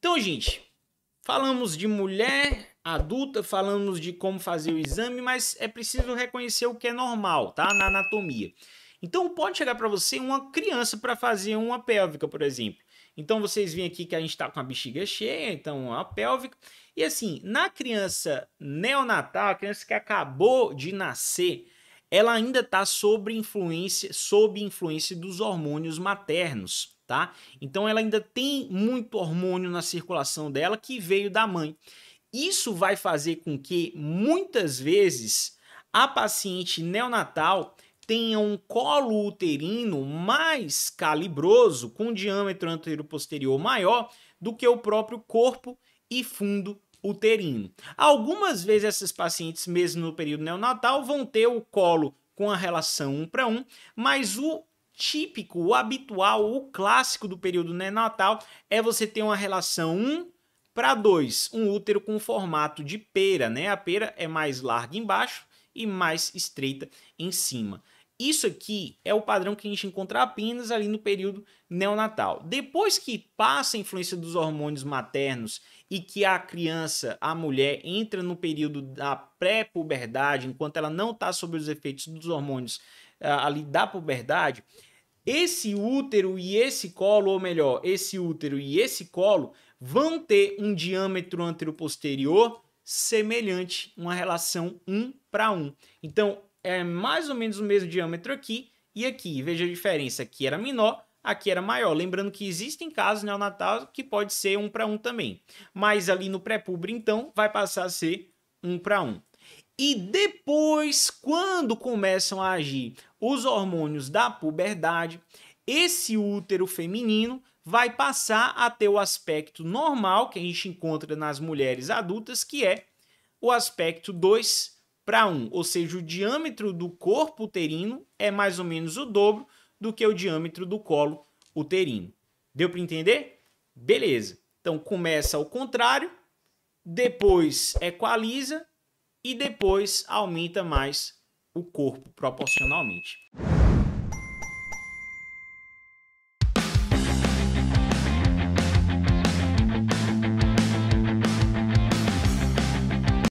Então, gente, falamos de mulher adulta, falamos de como fazer o exame, mas é preciso reconhecer o que é normal, tá? Na anatomia. Então, pode chegar para você uma criança para fazer uma pélvica, por exemplo. Então, vocês veem aqui que a gente está com a bexiga cheia, então a pélvica. E assim, na criança neonatal, a criança que acabou de nascer, ela ainda está sob influência, sob influência dos hormônios maternos, tá? Então ela ainda tem muito hormônio na circulação dela que veio da mãe. Isso vai fazer com que muitas vezes a paciente neonatal tenha um colo uterino mais calibroso, com diâmetro anterior posterior maior do que o próprio corpo e fundo uterino. Algumas vezes esses pacientes, mesmo no período neonatal, vão ter o colo com a relação 1 para 1, mas o típico, o habitual, o clássico do período neonatal é você ter uma relação 1 para 2, um útero com formato de pera, né? A pera é mais larga embaixo e mais estreita em cima. Isso aqui é o padrão que a gente encontra apenas ali no período neonatal. Depois que passa a influência dos hormônios maternos e que a criança, a mulher, entra no período da pré-puberdade, enquanto ela não está sob os efeitos dos hormônios ah, ali da puberdade, esse útero e esse colo, ou melhor, esse útero e esse colo, vão ter um diâmetro anteroposterior semelhante, uma relação 1 para 1. Então, é mais ou menos o mesmo diâmetro aqui e aqui. Veja a diferença, aqui era menor, aqui era maior. Lembrando que existem casos neonatal que pode ser um para um também. Mas ali no pré-pubre, então, vai passar a ser um para um. E depois, quando começam a agir os hormônios da puberdade, esse útero feminino vai passar a ter o aspecto normal que a gente encontra nas mulheres adultas, que é o aspecto 2 para 1, ou seja, o diâmetro do corpo uterino é mais ou menos o dobro do que o diâmetro do colo uterino. Deu para entender? Beleza. Então começa ao contrário, depois equaliza e depois aumenta mais o corpo proporcionalmente.